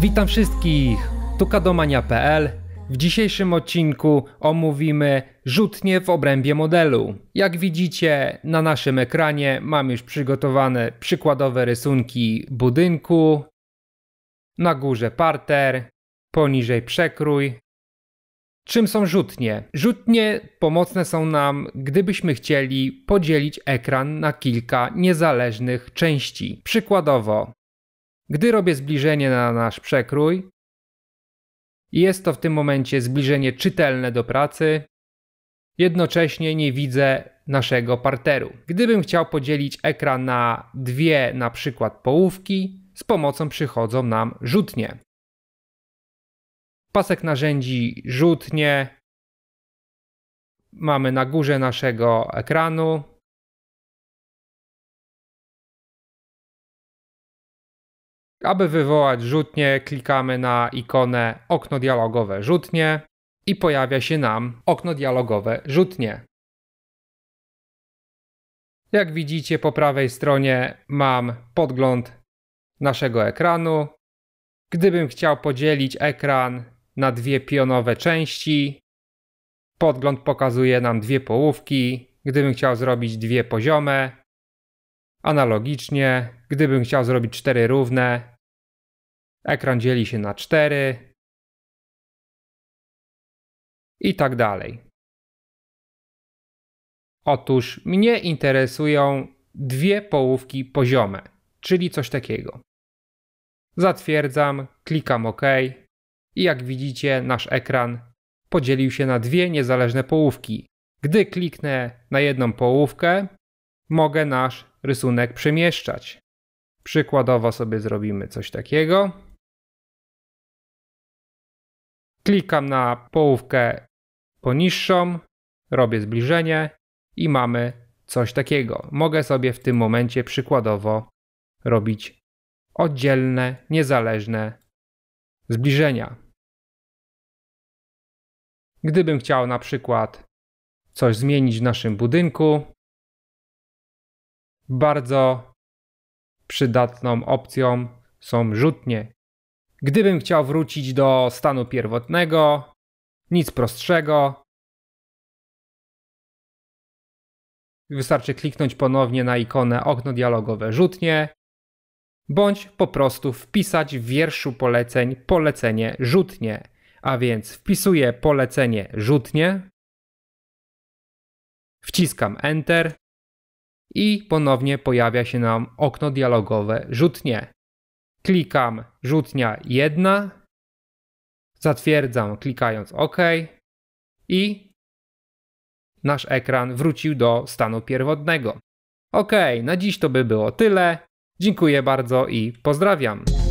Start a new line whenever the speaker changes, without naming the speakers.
Witam wszystkich! Tu kadomania.pl W dzisiejszym odcinku omówimy rzutnie w obrębie modelu. Jak widzicie na naszym ekranie mam już przygotowane przykładowe rysunki budynku, na górze parter, poniżej przekrój. Czym są rzutnie? Rzutnie pomocne są nam, gdybyśmy chcieli podzielić ekran na kilka niezależnych części. Przykładowo gdy robię zbliżenie na nasz przekrój, i jest to w tym momencie zbliżenie czytelne do pracy, jednocześnie nie widzę naszego parteru. Gdybym chciał podzielić ekran na dwie na przykład połówki, z pomocą przychodzą nam rzutnie.
Pasek narzędzi rzutnie mamy na górze naszego ekranu, Aby wywołać rzutnię, klikamy na ikonę
okno dialogowe rzutnie i pojawia się nam okno dialogowe rzutnie. Jak widzicie po prawej stronie mam podgląd naszego ekranu. Gdybym chciał podzielić ekran na dwie pionowe części, podgląd pokazuje nam dwie połówki. Gdybym chciał zrobić dwie poziome, analogicznie,
gdybym chciał zrobić cztery równe, ekran dzieli się na cztery i tak dalej. Otóż mnie interesują dwie połówki poziome,
czyli coś takiego. Zatwierdzam, klikam OK i jak widzicie nasz ekran podzielił się na dwie niezależne połówki. Gdy kliknę na jedną połówkę, mogę nasz rysunek przemieszczać. Przykładowo sobie zrobimy coś takiego. Klikam na połówkę poniższą, robię zbliżenie i mamy coś takiego. Mogę sobie w tym momencie przykładowo
robić oddzielne, niezależne zbliżenia. Gdybym chciał na przykład coś zmienić w naszym budynku, bardzo
przydatną opcją są rzutnie. Gdybym chciał wrócić do stanu pierwotnego, nic prostszego. Wystarczy kliknąć ponownie na ikonę okno dialogowe rzutnie, bądź po prostu wpisać w wierszu poleceń polecenie rzutnie. A więc wpisuję polecenie rzutnie, wciskam Enter i ponownie pojawia się nam okno dialogowe rzutnie. Klikam rzutnia 1. Zatwierdzam klikając OK. I nasz ekran wrócił do stanu pierwotnego. OK, na dziś to by było tyle. Dziękuję bardzo i pozdrawiam.